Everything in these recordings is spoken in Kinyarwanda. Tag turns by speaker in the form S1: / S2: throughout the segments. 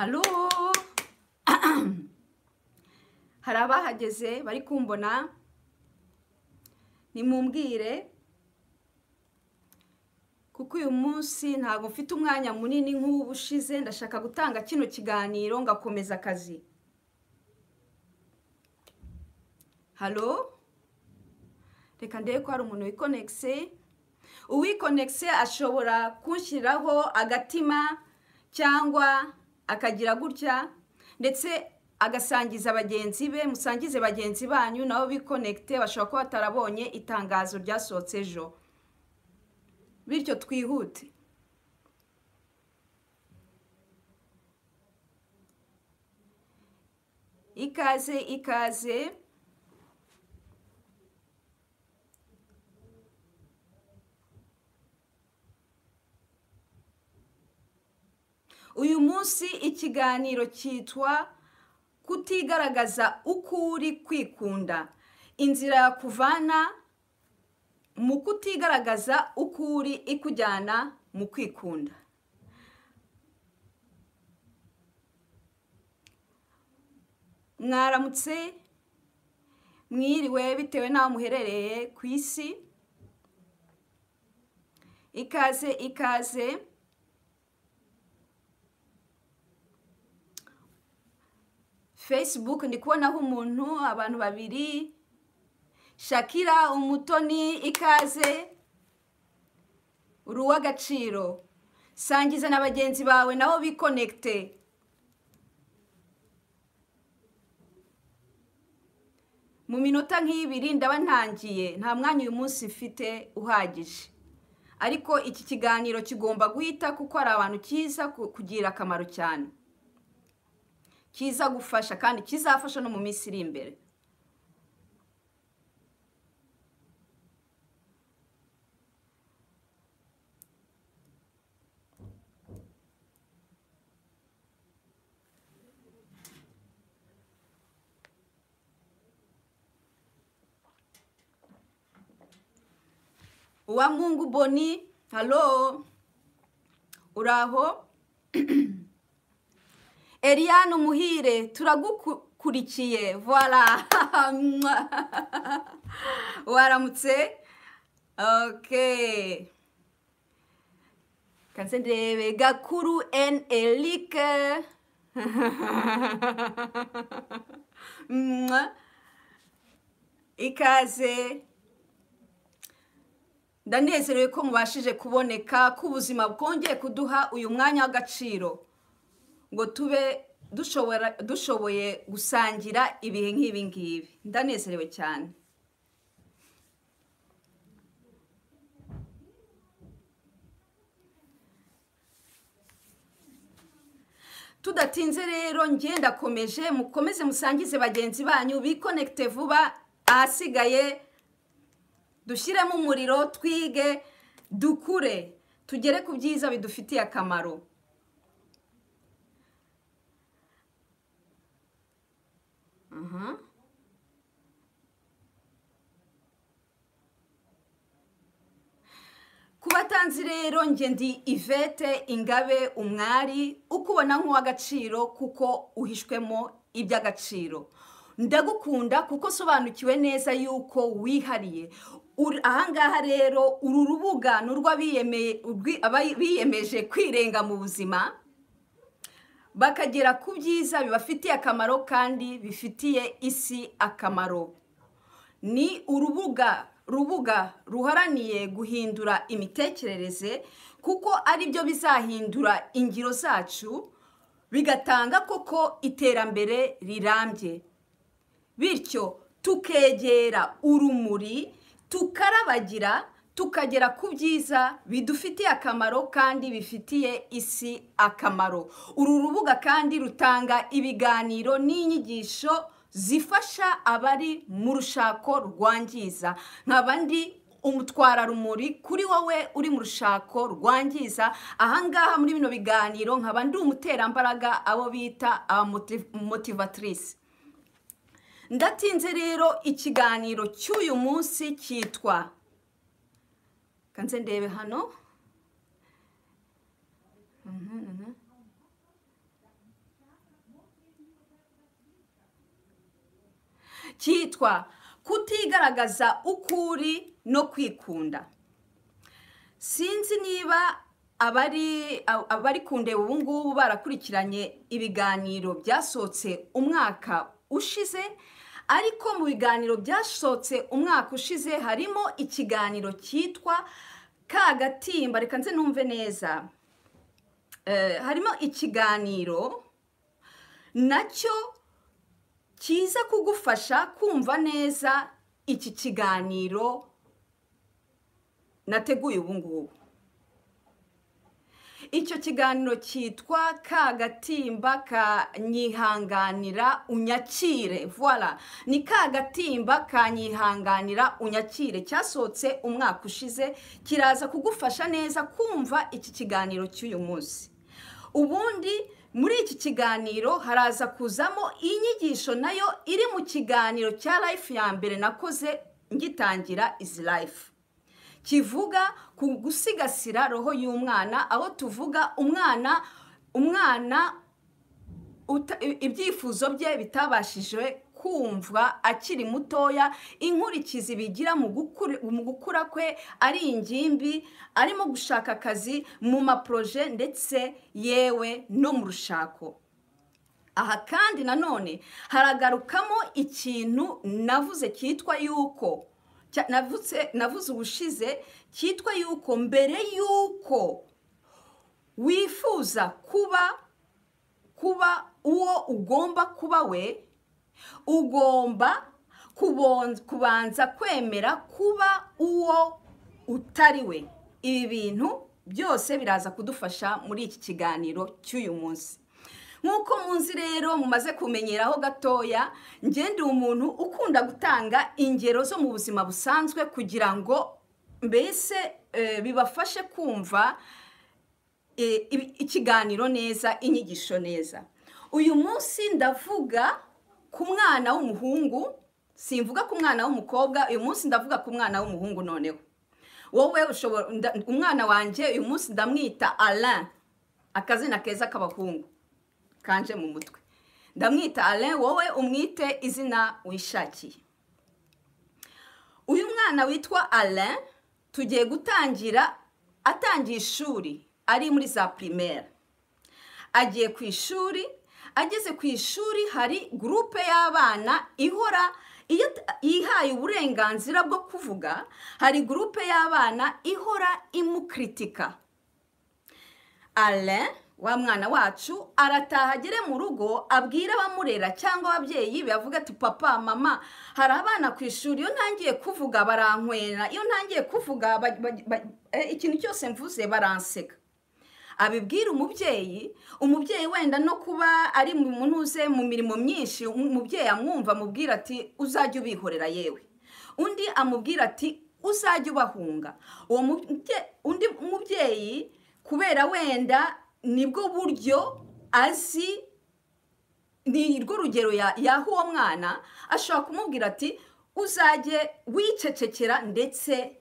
S1: Hallo hari abahageze bari kumbona ni kuko uyu munsi ntago mfite umwanya munini nk'ubu ushize ndashaka gutanga kino kiganiro ngakomeza akazi halo reka ndebe ko hari umuntu wikonegise uwikonegise ashobora kunshyiraho agatima cyangwa akagira gutya ndetse agasangiza bagenzi be musangize bagenzi banyu nabo bikonekite bashobora kuba batarabonye itangazo ryasohotse ejo bityo twihute ikaze ikaze munsi ikiganiro cyitwa kutigaragaza uko uri kwikunda inzira yakuvana mu kutigaragaza uko uri ikujyana mu kwikunda mwaramutse mwiriwe bitewe n'aho muherereye ku isi ikaze ikaze fesibuku ndi kubonaho umuntu abantu babiri shakira umutoni ikaze uri uw'agaciro sangiza na bagenzi bawe nabo bikonekite mu minota nk'ibiri ndaba ntangiye nta mwanya uyu munsi ufite uhagije ariko iki kiganiro kigomba guhita kuko hari abantu cyiza kugira akamaro cyane kiza gufasha kandi kizafasha no mu minsi iri imbere uwa mungu boni halo uraho Eliane umuhire turagukurikiye voila waramutse oke kansenderebe gakuru en erike ikaze ndanezerewe ko mubashije kuboneka ko ubuzima bwongeye kuduha uyu mwanya w'agaciro ngo tube dushoboye gusangira ibihe nk'ibi ngibi ndanezerewe cyane tudatinze rero ngenda ndakomeje mukomeze musangize bagenzi banyu bikonekite vuba ahasigaye dushyiremo umuriro twige dukure tugere ku byiza bidufitiye akamaro Aha. kubatanzi rero nge ndi ivete ingabe umwari ukubona nk'uw'agaciro kuko uhishwemo iby'agaciro ndagukunda kuko usobanukiwe neza yuko wihariye ahangaha rero uru rubuga ni urw'abiyemeje kwirenga mu buzima bakagera ku byiza bibafitiye akamaro kandi bifitiye isi akamaro ni urubuga rubuga ruharaniye guhindura imitekerereze kuko ari byo bizahindura ingiro zacu bigatanga koko iterambere rirambye bityo tukegera urumuri tukarabagira tukagera ku byiza bidufitiye akamaro kandi bifitiye isi akamaro uru rubuga kandi rutanga ibiganiro n'inyigisho zifasha abari mu rushako rwangiza nkaba ndi umutwararumuri kuri wowe uri mu rushako rwangiza ahangaha muri bino biganiro nkaba ndi umuterambaraga abo bita abamotivatirisi ndatinze rero ikiganiro cy'uyu munsi cyitwa kanse ndebe hano mhm, mhm. cyitwa kutigaragaza ukuri no kwikunda sinzi niba abari kundeba ubu ngubu barakurikiranye ibiganiro byasotse umwaka ushize ariko mu biganiro byashotse umwaka ushize harimo ikiganiro cyitwa kagatimba reka nze numve neza eh, harimo ikiganiro nacyo cyiza kugufasha kumva neza iki kiganiro nateguye ubu ngubu icyo kiganiro cyitwa kagatimba kanyihanganira unyakire voila ni kagatimba kanyihanganira unyakire cyasohotse umwaka ushize kiraza kugufasha neza kumva iki kiganiro cy'uyu munsi ubundi muri iki kiganiro haraza kuzamo inyigisho nayo iri mu kiganiro cya life ya mbere nakoze ngitangira izi life kivuga ku gusigasira roho y'umwana aho tuvuga umwana umwana ibyifuzo bye bitabashije kumva akiri mutoya inkurikizi bigira mu gukura kwe ari ingimbi arimo gushaka akazi mu maproje ndetse yewe no mu rushako aha kandi nanone haragarukamo ikintu navuze cyitwa yuko navutse navuze ubushize cyitwa yuko mbere y'uko wifuza kuba kuba uwo ugomba kuba we ugomba kubanza kwemera kuba uwo utari we ibi bintu byose biraza kudufasha muri iki kiganiro cy'uyu munsi nk'uko munsi rero mumaze kumenyeraho gatoya ngende umuntu ukunda gutanga ingero zo mu buzima busanzwe kugira ngo mbese eh, bibafashe kumva eh, ikiganiro neza inyigisho neza uyu munsi ndavuga ku mwana w'umuhungu simvuga ku mwana w'umukobwa uyu munsi ndavuga ku mwana w'umuhungu noneho wowe umwana wanjye uyu munsi ndamwita Alain akazina keza k'abahungu kanje mu mutwe ndamwita ale wowe umwite izina wishakiye uyu mwana witwa ale tugiye gutangira atangiye ishuri ari muri za pirimeri agiye ku ishuri ageze ku ishuri hari gurupe y'abana ihora iyo yihaye uburenganzira bwo kuvuga hari gurupe y'abana ihora imukritika ale wa mwana wacu arataha agere mu rugo abwira abamurera cyangwa ababyeyi be ati papa mama hari abana ku ishuri iyo ntangiye kuvuga barankwera iyo ntangiye kuvuga eh, ikintu cyose mvuze baranseka abibwira umubyeyi umubyeyi wenda no kuba ari munuze mu mirimo myinshi um, umubyeyi amwumva amubwira ati uzajya ubihorera yewe undi amubwira ati uzajya ubahunga uwo undi mubyeyi kubera wenda nibwo buryo azi ni rwo rugero yaha uwo mwana ashobora kumubwira ati uzajye wicecekera ndetse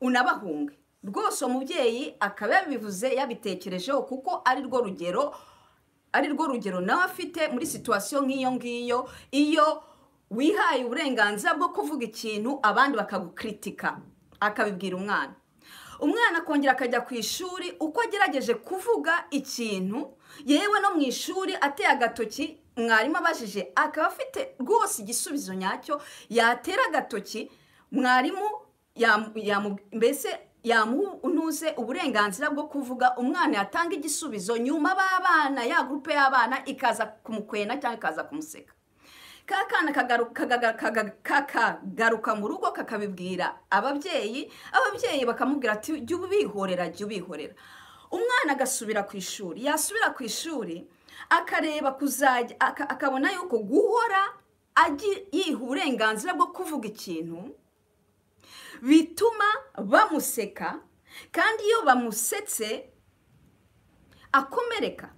S1: unabahunge rwose umubyeyi akaba yabivuze yabitekerejeho kuko ari rwo rugero ari rwo rugero nawe afite muri situwasiyo nk'iyo ngiyo iyo wihaye uburenganzira bwo kuvuga ikintu abandi bakagukritika akabibwira umwana umwana akongera akajya ku ishuri uko agerageje kuvuga ikintu yewe no mu ishuri ateye agatoki mwarimu abajije akaba afite rwose igisubizo nyacyo yatera agatoki mwarimu mbese yamunuze uburenganzira bwo kuvuga umwana yatanga igisubizo nyuma b'abana ya gurupe y'abana ikaza kumukwena cyangwa ikaza kumuseka ka kana mu rugo kakabibwira ababyeyi ababyeyi bakamubwira ati jya ubihorera jya ubihorera umwana agasubira ku ishuri yasubira ku ishuri akareba kuzajya akabona yuko guhora yiha uburenganzira bwo kuvuga ikintu bituma bamuseka kandi iyo bamusetse akomereka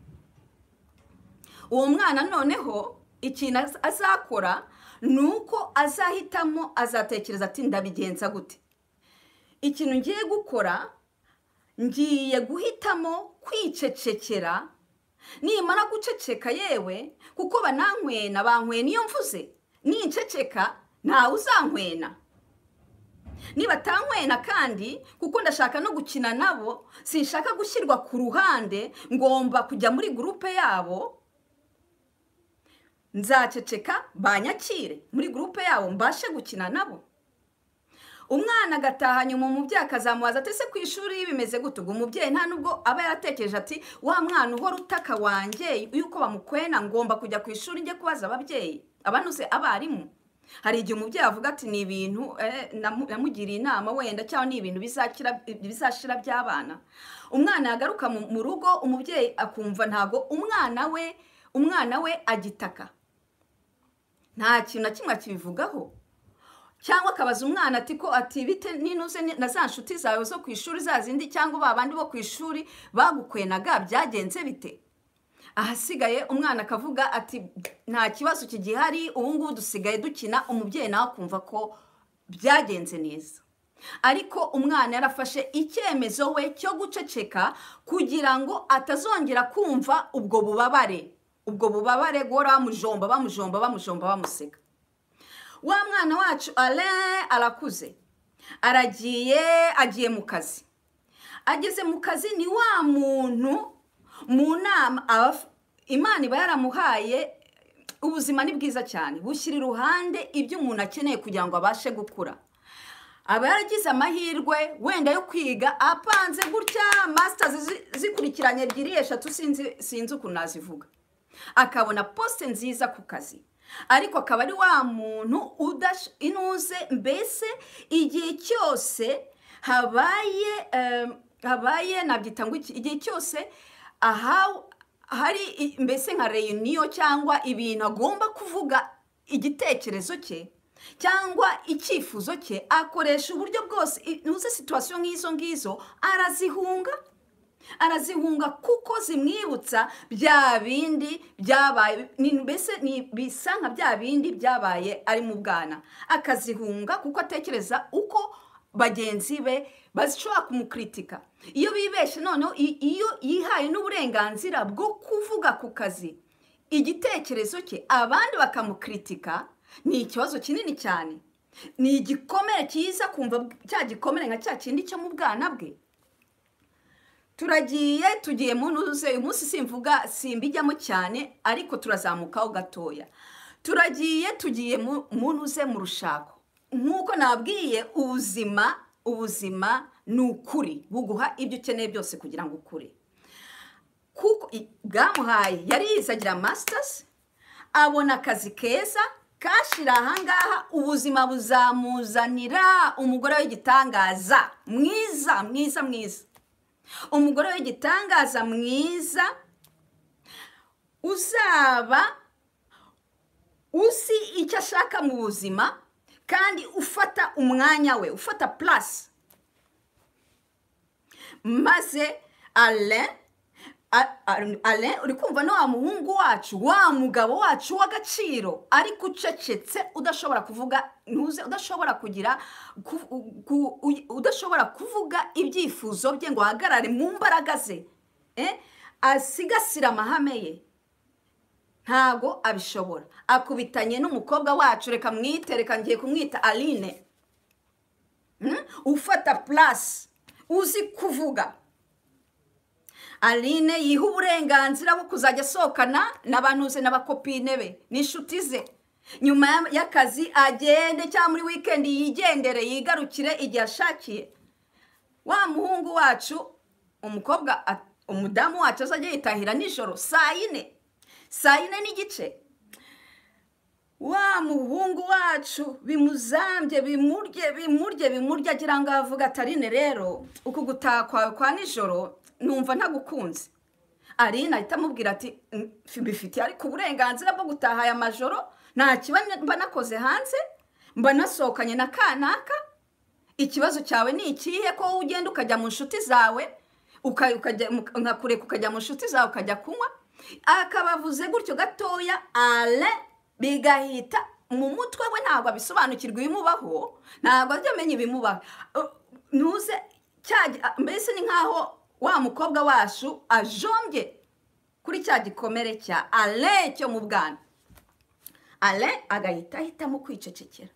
S1: uwo mwana noneho ikintu azakora ni uko azahitamo azatekereza ati ndabigenza gute ikintu ngiye gukora ngiye guhitamo kwicecekera nimara guceceka yewe kuko banankwena bankwena iyo mvuze ninceceka ntawe uzankwena nibatankwena kandi kuko ndashaka no gukina nabo sinshaka gushyirwa ku ruhande ngomba kujya muri gurupe yabo nzaceceka banyakire muri gurupe yabo mbashe gukina nabo umwana agataha nyuma umubyeyi akazamubaza ati se ku ishuri bimeze gutyo ubwo umubyeyi nta nubwo aba yaratekereje ati wa mwana uhora utaka wanjye yuko bamukwena ngomba kujya ku ishuri njye kubaza ababyeyi abanuze abarimu hari igihe umubyeyi avuga ati ni ibintu eh, namugiriye inama wenda cyangwa ni ibintu bizashira by'abana umwana yagaruka mu rugo umubyeyi akumva ntago umwana we umwana we agitaka nta kintu na kimwe akibivugaho cyangwa akabaza umwana ati ko ati atibite n'inuze na za nshuti zawe zo ku ishuri za zindi cyangwa ba bandi bo ku ishuri bagukwenaga byagenze bite ahasigaye umwana akavuga ati nta kibazo kigihari ubu ngubu dusigaye dukina umubyeyi nawe akumva ko byagenze neza ariko umwana yarafashe icyemezo we cyo guceceka kugira ngo atazongera kumva ubwo bubabare ubwo bubabare guhora bamujomba bamujomba bamujomba bamuseka wa mwana wacu alain arakuze aragiye agiye mu kazi ageze mu kazi ni wa muntu mu nama imana iba yaramuhaye ubuzima ni bwiza cyane bushyira iruhande ibyo umuntu akeneye kugira ngo abashe gukura aba yaragize amahirwe wenda yo kwiga apanze gutya masitazi zikurikiranye ebyiri eshatu sinzi ukuntu nazivuga akabona poste nziza ku kazi ariko akaba ari wa muntu inuze mbese igihe cyose habaye habaye nabyita ngo igihe cyose aha hari mbese nka reyuniyo cyangwa ibintu agomba kuvuga igitekerezo cye cyangwa icyifuzo cye akoresha uburyo bwose inuze situwasiyo nk'izo ngizo arazihunga arazihunga kuko zimwibutsa bya bindi byabaye mbese bisa nka bya bindi byabaye ari mu bwana akazihunga kuko atekereza uko bagenzi be bashobora kumukritika iyo bibeshye noneho iyo yihaye n'uburenganzira bwo kuvuga ku kazi igitekerezo cye abandi bakamukritika ni ikibazo kinini cyane ni igikomere cyiza kumva cya gikomere nka cya kindi cyo mu bwana bwe turagiye tugiye mu ntuze uyu munsi simvuga simbijyamo cyane ariko turazamukaho gatoya turagiye tugiye mu ntuze mu rushako nk'uko nabwiye ubuzima ubuzima ni ukuri buguha ibyo ukeneye byose kugira ngo ukure kuko bwamuhaye yarize agira masitasi abona akazi keza kashyira ahangaha ubuzima buzamuzanira umugore w'igitangaza mwiza mwiza mwiza umugore w'igitangaza mwiza uzaba uzi icyo ashaka mu buzima kandi ufata umwanya we ufata purasi maze ale ale uri kumva no wa muhungu wacu wa mugabo wacu w'agaciro ariko ucecetse udashobora kuvuga ntuze udashobora kugira udashobora kuvuga ibyifuzo bye ngo ahagarare mu mbaraga ze eh? asigasire amahame ye ntago abishobora akubitanye n'umukobwa wacu reka mwite reka ngiye kumwita aline hmm? ufata purasi uzi kuvuga aline yiha uburenganzira bwo kuzajya asohokana n'abantuze n'abakopine be n'inshuti ze nyuma y'akazi agende cyangwa muri wikendi yigendere yigarukire igihe ashakiye wa muhungu wacu umukobwa umudamu wacu azajya yitahira nijoro saa yine saa yine n'igice wa muhungu wacu bimuzambye bimurye bimurye bimurye agira ngo avuge atarine rero uku gutaha kwawe kwa nijoro numva ntagukunze arine ahita amubwira ati mm, mbifitiye ariko uburenganzira bwo gutaha aya majoro nta kiba nakoze hanze mba nasohokanye na kanaka ikibazo cyawe ni ikihe ko ugenda ukajya mu nshuti zawe ukakureka ukajya mu nshuti zawe ukajya kunywa akabavuze gutyo gatoya ale bigahita mu mutwe we ntabwo abisobanukirwa ibimubaho ntabwo ajya amenya ibimubaho uh, ntuze mbese ni nkaho wa mukobwa wacu ajombye kuri cya gikomere cya ale cyo mu bwana ale agahita ahitamo kwicecekera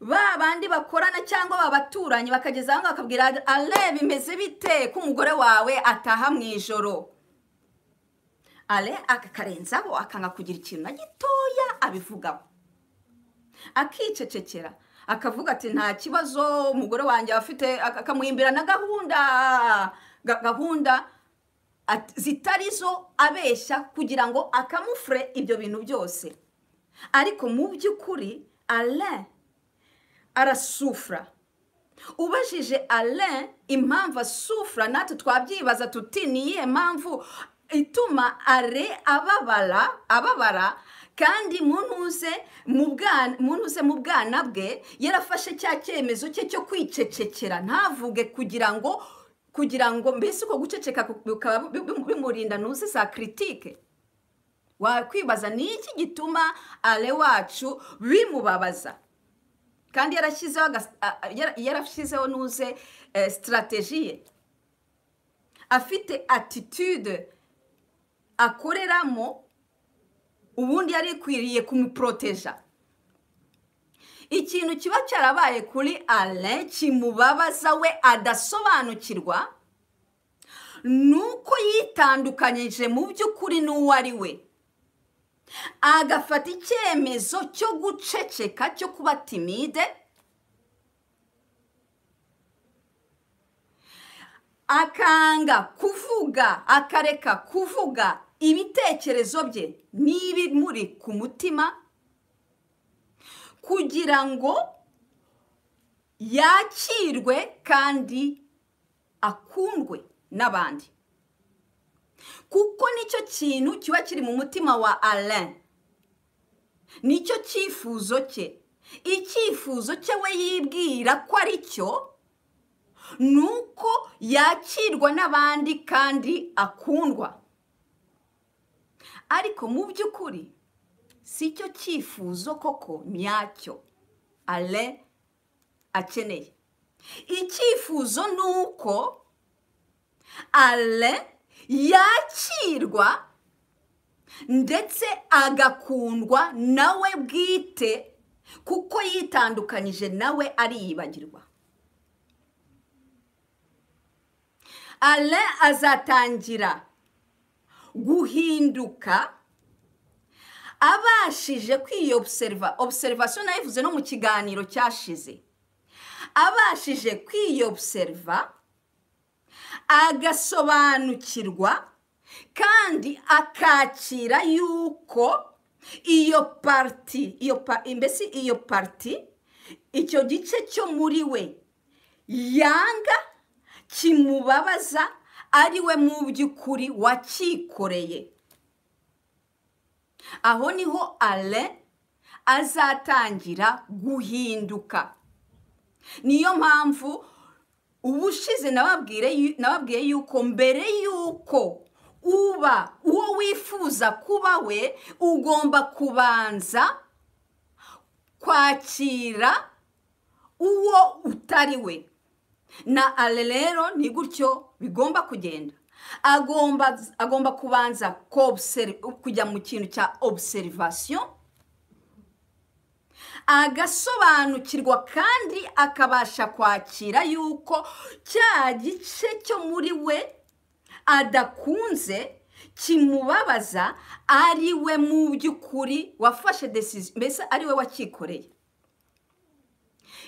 S1: ba bandi bakorana cyangwa baturanyi bakageza aho bakabwira ale bimeze bite ko umugore wawe ataha mu ijoro ale akakarenzaho akanga kugira ikintu na gitoya abivugaho akicecekera akavuga ati nta kibazo umugore wanjye afite akamuhimbira na gahunda gahunda zitari zo abeshya kugira ngo akamufure ibyo bintu byose ariko mu by'ukuri alain arasufura ubajije alain impamvu asufura natwe twabyibaza tuti ni mpamvu ituma ale ababara ababara kandi munuze mu bwana bwe yarafashe cya cyemezo cye cyo kwicecekera ntavuge kugira ngo kugira ngo mbese uko guceceka bikaba bimurinda ntuzi za kiritike wakwibaza ni iki gituma ale wacu bimubabaza kandi yarashyizeho ntuze eh, sitarateji ye afite atitude akoreramo ubundi yari ikwiriye kumuporoteja ikintu kiba cyarabaye kuri ale kimubabaza we adasobanukirwa ni uko yitandukanyije mu by'ukuri n'uwo ari we agafata icyemezo cyo guceceka cyo kuba timide akanga kuvuga akareka kuvuga ibitekerezo bye n'ibimuri ku mutima kugira ngo yakirwe kandi akundwe n'abandi kuko nicyo kintu kiba kiri mu mutima wa Alain nicyo cyifuzo cye icyifuzo cye we yibwira ko ari cyo ni uko yakirwa n'abandi kandi akundwa ariko mu by'ukuri si cyo cyifuzo koko nyacyo ale akeneye icyifuzo ni uko ale yakirwa ndetse agakundwa nawe bwite kuko yitandukanyije nawe ariyibagirwa ale azatangira guhinduka abashije kwiyobuseriva obuserivasiyo nayivuze no mu kiganiro cyashize abashije kwiyobuseriva agasobanukirwa kandi akakira yuko iyo pariti iyo mbese iyo pariti icyo gice cyo muri we yanga kimubabaza ari we mu by'ukuri wakikoreye aho niho ale azatangira guhinduka niyo mpamvu ubushize nababwiye yuko mbere y'uko uba uwo wifuza kuba we ugomba kubanza kwakira uwo utari we na arerero ni gutyo bigomba kugenda agomba agomba kubanza kujya mu kintu cya obuserivasiyo agasobanukirwa kandi akabasha kwakira yuko cya gice cyo muri we adakunze kimubabaza ari we mu by'ukuri wafashe desiziyo mbese ari we wakikoreye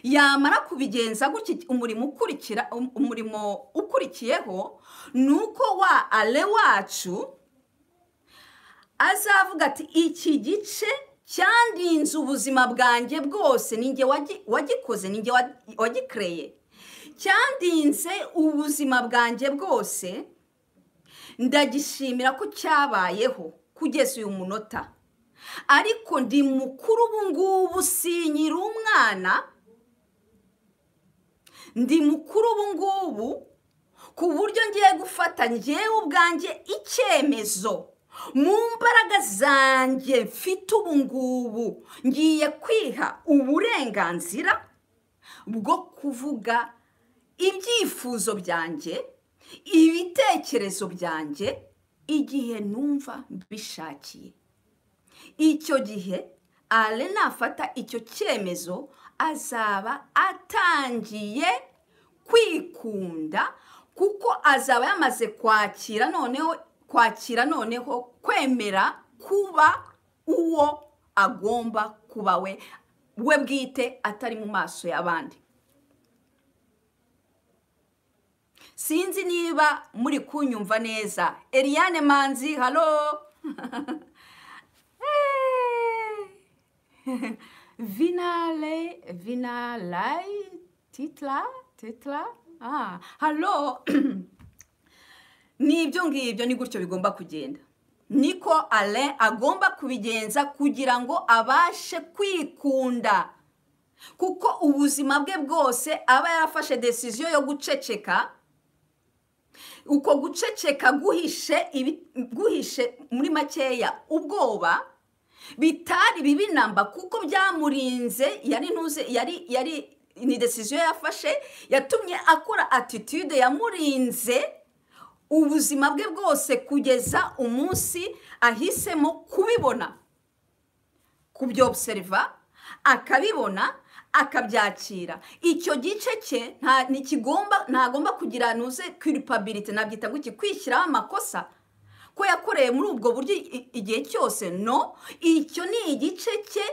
S1: yamara kubigenza gutya umurimo ukurikira um, umurimo ukurikiyeho ni uko wa ale wacu azavuga ati iki gice cyandinze ubuzima bwanjye bwose ninjye wagikoze ninjye wagikereye cyandinze ubuzima bwanjye bwose ndagishimira ko cyabayeho kugeza uyu munota ariko ndi mukuru ubu ngubu sinyira umwana ndi mukuru ubu ngubu ku buryo ngiye gufata ngewe ubwanjye icyemezo mu mbaraga zanjye mfite ubu ngubu ngiye kwiha uburenganzira bwo kuvuga ibyifuzo byanjye ibitekerezo byanjye igihe numva mbishakiye icyo gihe ale nafata icyo cyemezo azaba atangiye kwikunda kuko azaba yamaze kwakira noneho kwakira noneho kwemera kuba uwo agomba kuba we we bwite atari mu maso y'abandi sinzi niba muri kunyumva neza Eliane manzi halo eh! Vinale, Vinalai, Titla, Titla, ah, halo ni ibyo ngibyo ni gutyo bigomba kugenda niko alain agomba kubigenza kugira ngo abashe kwikunda kuko ubuzima bwe bwose aba yarafashe desiziyo yo guceceka uko guceceka guhishe guhishe muri makeya ubwoba bitari bibi namba kuko byamurinze yari ntuze yari yari ni desiziyo yafashe yatumye akora atitude yamurinze ubuzima bwe bwose kugeza umunsi ahisemo kubibona kubyobuseriva akabibona akabyakira icyo gice cye nta ntikigomba ntagomba kugira nuze kiripabiriti nabyita gutya kwishyiraho amakosa ko yakoreye muri ubwo buryo igihe cyose no icyo ni igice cye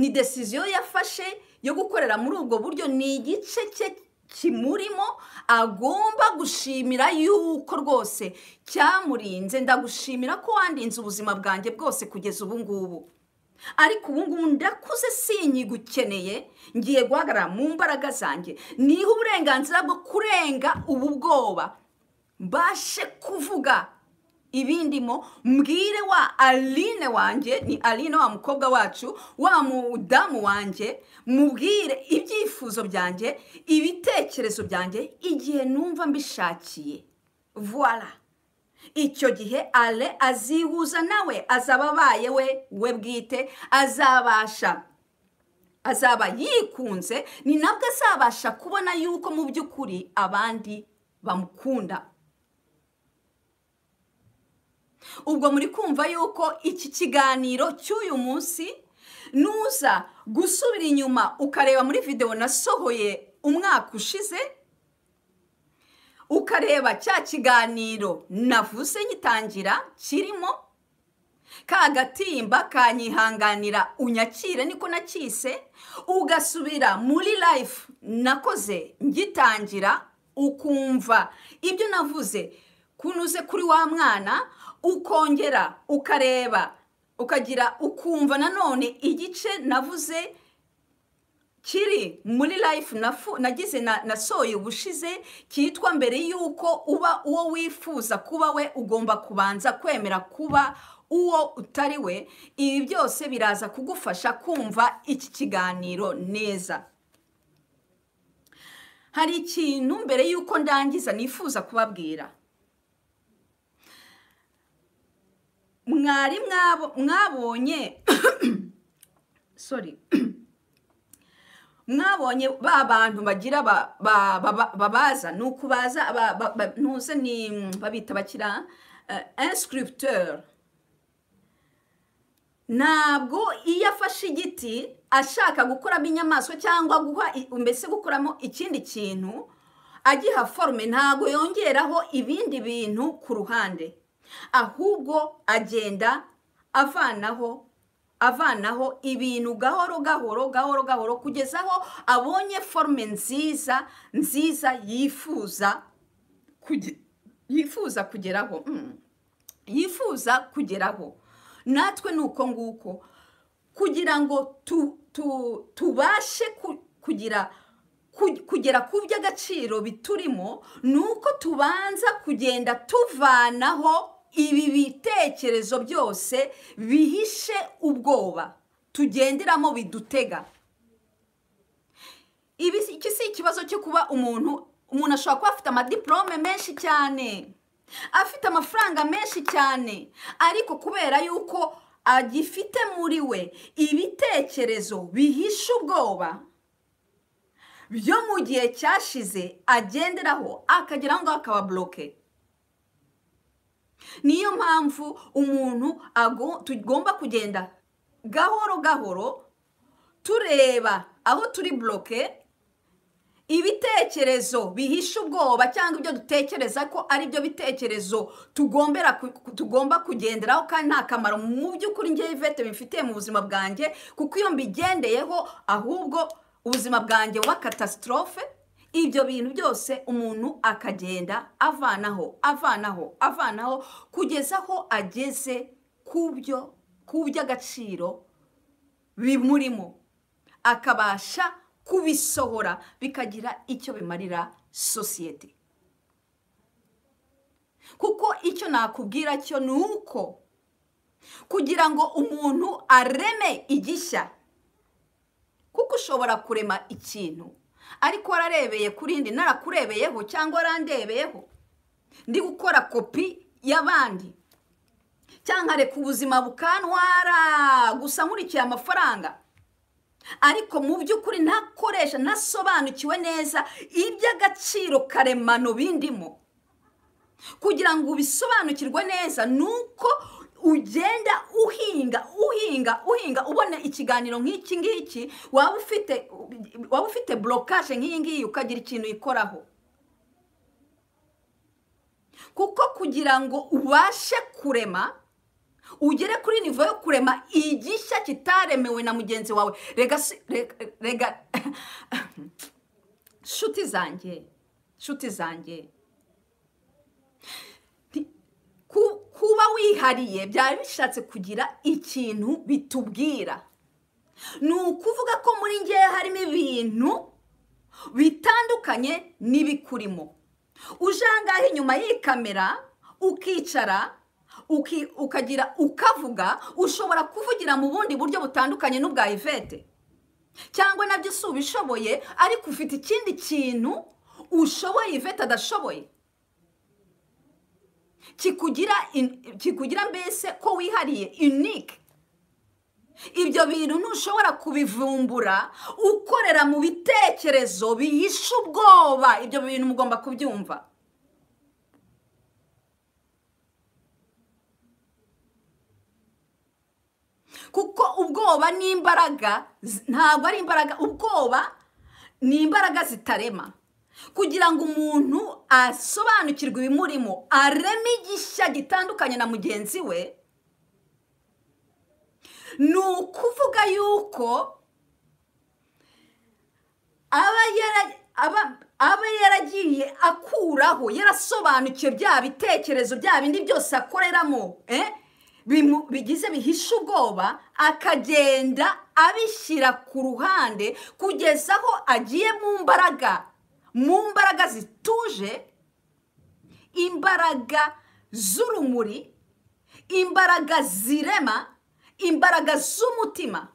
S1: ni desiziyo yafashe yo gukorera muri ubwo buryo ni igice cye kimurimo agomba gushimira yuko rwose cyamurinze ndagushimira ko wandinze ubuzima bwanjye bwose kugeza ubu ngubu ariko ubu ngubu ndakuze sinyigukeneye ngiye guhagarara mu mbaraga zanjye niha uburenganzira bwo kurenga ubu bwoba mbashe kuvuga ibindimo mbwire wa aline wanjye ni aline wa mukobwa wacu wa mudamu wanjye mubwire ibyifuzo byanjye ibitekerezo byanjye igihe numva mbishakiye vuwara icyo gihe ale azihuza nawe azaba abaye we we bwite azabasha azaba yikunze ni nabwo azabasha kubona yuko mu by'ukuri abandi bamukunda ubwo muri kumva yuko iki kiganiro cy'uyu munsi nuza gusubira inyuma ukareba muri videwo nasohoye umwaka ushize ukareba cya kiganiro navuze nyitangira kirimo kagatimba gatimba kanyihanganira unyakire niko nakise ugasubira muri life nakoze ngitangira ukumva ibyo navuze kunuze kuri wa mwana ukongera ukareba ukagira ukumva nanone igice navuze kiri muri life nagize nasoye ubushize cyitwa mbere y'uko uba uwo wifuza kuba we ugomba kubanza kwemera kuba uwo utari we ibi byose biraza kugufasha kumva iki kiganiro neza hari ikintu mbere y'uko ndangiza nifuza kubabwira mwari mwabonye sorry mwabonye ba bantu bagira babaza ni ukubaza ntuze ni babita bakira eh, insikiriteri ntabwo iyo afashe igiti ashaka gukuramo inyamaswa cyangwa guha mbese gukuramo ikindi kintu agiha forume ntabwo yongeraho ibindi bintu ku ruhande ahubwo agenda avanaho avanaho ibintu gahoro gahoro gahoro gahoro kugeza aho abonye forume nziza nziza yifuza yifuza kugeraho mm. yifuza kugeraho natwe ni uko nguko kugira ngo tubashe kugira kugera ku by'agaciro biturimo ni uko tubanza kugenda tuvanaho ibi bitekerezo byose bihishe ubwoba tugenderamo bidutega iki si ikibazo cyo kuba umuntu umuntu ashobora kuba afite amadiporome menshi cyane afite amafaranga menshi cyane ariko kubera yuko agifite muri we ibitekerezo bihishe ubwoba byo mu gihe cyashize agenderaho akageraho ngaho akaba buroke niyo mpamvu umuntu tugomba kugenda gahoro gahoro tureba aho turi buroke ibitekerezo bihishe ubwoba cyangwa ibyo dutekereza ko ari byo bitekerezo tugomba kugenderaho kandi nta kamaro mu by'ukuri ngewe ivete bimfitiye mu buzima bwanjye kuko iyo mbigendeyeho ahubwo ubuzima bwanjye buba katastrophe ibyo bintu byose umuntu akagenda avanaho avanaho avanaho kugeza aho ageze ku byo ku by'agaciro bimurimo akabasha kubisohora bikagira icyo bimarira sosiyete kuko icyo nakubwira cyo ni uko kugira ngo umuntu areme igishya kuko ushobora kurema ikintu ariko wararebeye kuri ndi narakurebeyeho cyangwa warandebeyeho ndi gukora kopi y'abandi cyangwa areka ubuzima bukantwara gusa nkurikiye amafaranga ariko mu by'ukuri ntakoresha ntasobanukiwe neza iby'agaciro karemano bindimo kugira ngo ubisobanukirwe neza ni uko ugenda uhinga uhinga uhinga ubona ikiganiro nk'iki ngiki waba ufite waba ufite burokaje nk'iyi ngiyi ukagira ikintu ikoraho kuko kugira ngo ubashe kurema ugere kuri nivo yo kurema igishya kitaremewe na mugenzi wawe rega shuti zanjye shuti zanjye kuba wihariye byari bishatse kugira ikintu bitubwira ni ukuvuga ko muri ngewe harimo ibintu bitandukanye n'ibikurimo uje inyuma y'ikamera ukicara ukagira ukavuga ushobora kuvugira mu bundi buryo butandukanye n'ubwa ivete cyangwa nabyo si ubishoboye ariko ufite ikindi kintu ushoboye ivete adashoboye kikugira kikugira mbese ko wihariye unique ibyo bintu ntushobora kubivumbura ukorera mu bitekerezo bihishe ubwoba ibyo bintu mugomba kubyumva kuko ubwoba n'imbaraga ntabwo ari imbaraga ubwoba ni imbaraga zitarema kugira ngo umuntu asobanukirwe ibimurimo areme igishya gitandukanye na mugenzi we ni ukuvuga yuko aba yaragiye akuraho yarasobanukiwe bya bitekerezo bya bindi byose akoreramo eh? bigize bihishe ubwoba akagenda abishyira ku ruhande kugeza aho agiye mu mbaraga mu mbaraga zituje imbaraga z'urumuri imbaraga zirema imbaraga z'umutima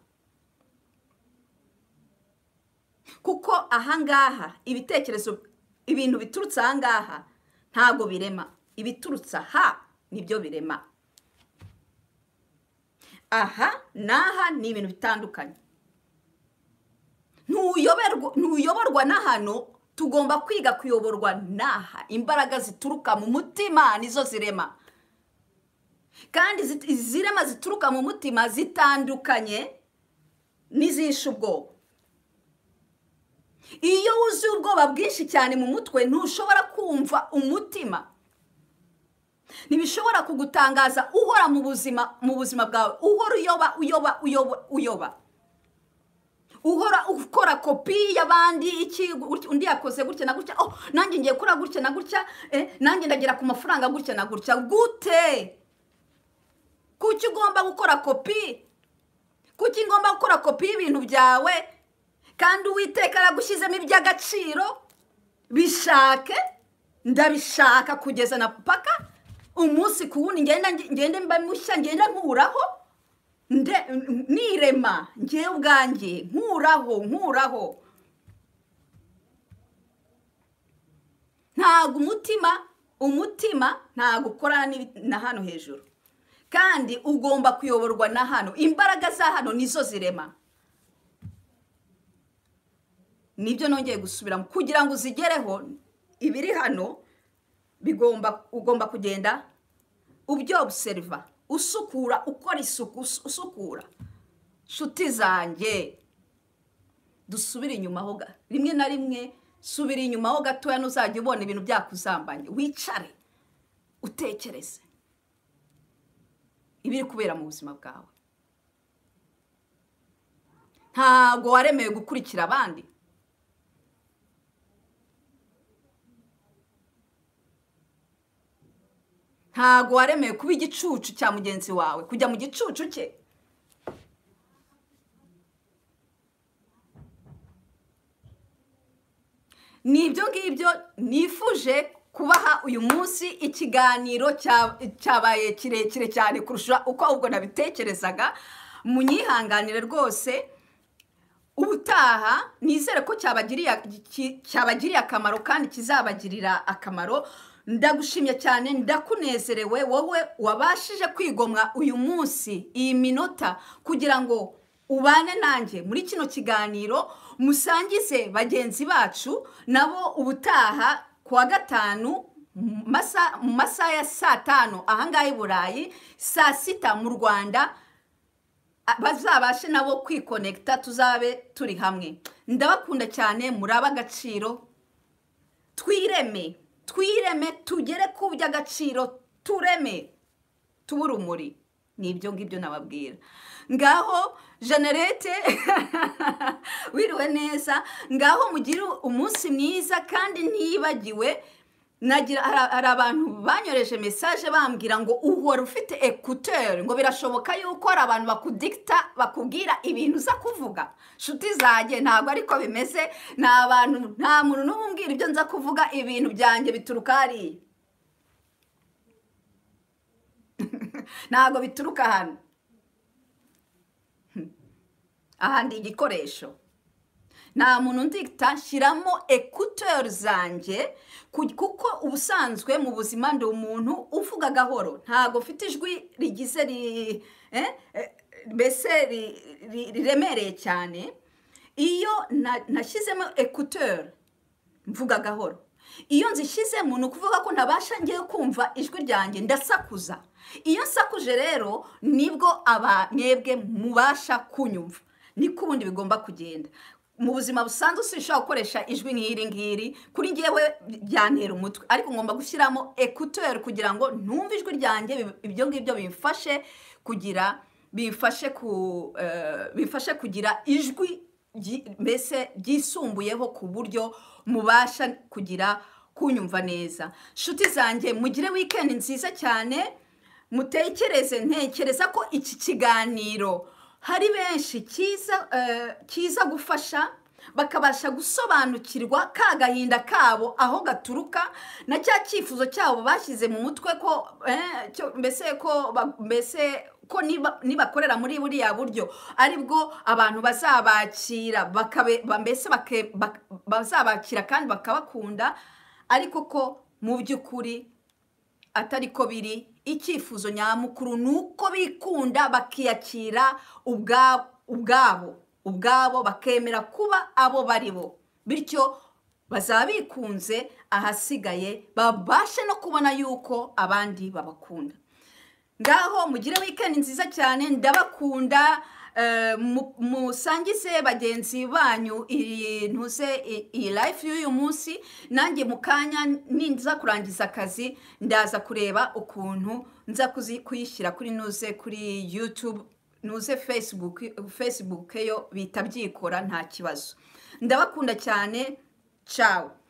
S1: kuko ahangaha ibitekerezo ibintu biturutse ahangaha ntago birema ibiturutse aha nibyo birema aha n'aha ni ibintu bitandukanye ntuyoborwa na tugomba kwiga kuyoborwa n'aha imbaraga zituruka mu mutima nizo zirema kandi izirema zituruka mu mutima zitandukanye n'izisha ubwoba iyo wuzuye ubwoba bwinshi cyane mu mutwe ntushobora kumva umutima ntibishobora kugutangaza uhora mu buzima mu buzima bwawe uhora uyoba uyoba uyoba uyoba uhora ukora kopi y'abandi iki undi yakoze gutya na gutya oh nanjye ngiye kora gutya na gutya eh, nanjye ndagera ku mafaranga gutya na gutya gute kuki ugomba gukora kopi kuki ngomba gukora kopi y'ibintu byawe kandi uwiteka yagushyizemo iby'agaciro bishake ndabishaka kugeza na paka umunsi ku wundi ngenda mba mushya ngenda nkuraho nirema ngewe ubwanjye nkuraho nkuraho ntabwo umutima umutima ntabwo ukorana na hano hejuru kandi ugomba kuyoborwa na hano imbaraga za hano nizo zirema nibyo nongeye gusubiramo kugira ngo uzigereho ibiri hano bigomba ugomba kugenda ubyo obuseriva usukura ukora isuku usukura nshuti zanjye dusubire inyuma ho rimwe na rimwe subira inyuma ho gatoya ntuzajye ubona ibintu byakuzambanye wicare utekereze ibiri kubera mu buzima bwawe ntabwo waremewe gukurikira abandi ntago waremeye kuba igicucu cya mugenzi wawe kujya mu gicucu cye ni ibyo ngibyo nifuje kubaha uyu munsi ikiganiro cyabaye kirekire cyane kurusha uko ahubwo nabitekerezaga munyihanganire rwose ubutaha nizere ko cyabagiriye akamaro kandi kizabagirira akamaro ndagushimye cyane ndakunezerewe wowe wabashije kwigomwa uyu munsi iyi minota kugira ngo ubane nanjye muri kino kiganiro musangize bagenzi bacu nabo ubutaha kuwa gatanu mu masaha ya saa tanu ahangaha i burayi saa sita mu rwanda bazabashe nabo kwikonekita tuzabe turi hamwe ndabakunda cyane muri ab'agaciro twireme twireme tugere ku by'agaciro tureme tube urumuri ni ngibyo nababwira ngaho jenerete wiriwe neza ngaho mugire umunsi mwiza kandi ntiyibagiwe nagira hari abantu banyoreje mesaje bambwira ngo uhora ufite ekuteri ngo birashoboka yuko hari abantu bakudikita bakubwira ibintu uza kuvuga inshuti zanjye ntabwo ariko bimeze nta bantu nta muntu n'umwe ibyo nza kuvuga ibintu byanjye bituruka hariya ntabwo bituruka hano aha ni igikoresho nta muntu ndita nshyiramo ekuteri zanjye kuko ubusanzwe mu buzima ndi umuntu uvuga gahoro ntabwo ufite ijwi rigize eh, eh, mbese riremereye cyane iyo nashyizemo ekuteri mvuga gahoro iyo nzishyizemo ni ukuvuga ko ntabasha ngiye kumva ijwi ryanjye ndasakuza iyo nsakuje rero nibwo mwebwe mubasha kunyumva niko ubundi bigomba kugenda mu buzima busanzwe sinshobora gukoresha ijwi nk'iri ngiri kuri ngewe byantera umutwe ariko ngomba gushyiramo ekuteri kugira ngo numve ijwi ryanjye ibyo ngibyo bimfashe kugira bimfashe ku eh, bimfashe kugira ijwi mbese ryisumbuyeho ku buryo mubasha kugira kunyumva neza inshuti zanjye mugire wikendi nziza cyane mutekereze ntekereza ko iki kiganiro hari benshi eh, kiza gufasha bakabasha gusobanukirwa ka gahinda kabo aho gaturuka na cya cyifuzo cyabo bashyize mu mutwe ko eh, mbese ko mbese ko nibakorera muri buriya buryo aribwo abantu bazabakira mbese bazabakira kandi bakabakunda ariko ko mu by'ukuri atari ko biri icyifuzo nyamukuru ni uko bikunda bakiyakira ubwabo ubwabo bakemera kuba abo bari bo bityo bazaba bikunze ahasigaye babashe no kubona yuko abandi babakunda ngaho mugire wikendi nziza cyane ndabakunda eh, musangize bagenzi banyu ntuze iyi life y'uyu munsi nanjye mu kanya ninza kurangiza akazi ndaza kureba ukuntu nza kuyishyira kuri nuze kuri youtube nuze facebook yo bita byikora nta kibazo ndabakunda cyane cawe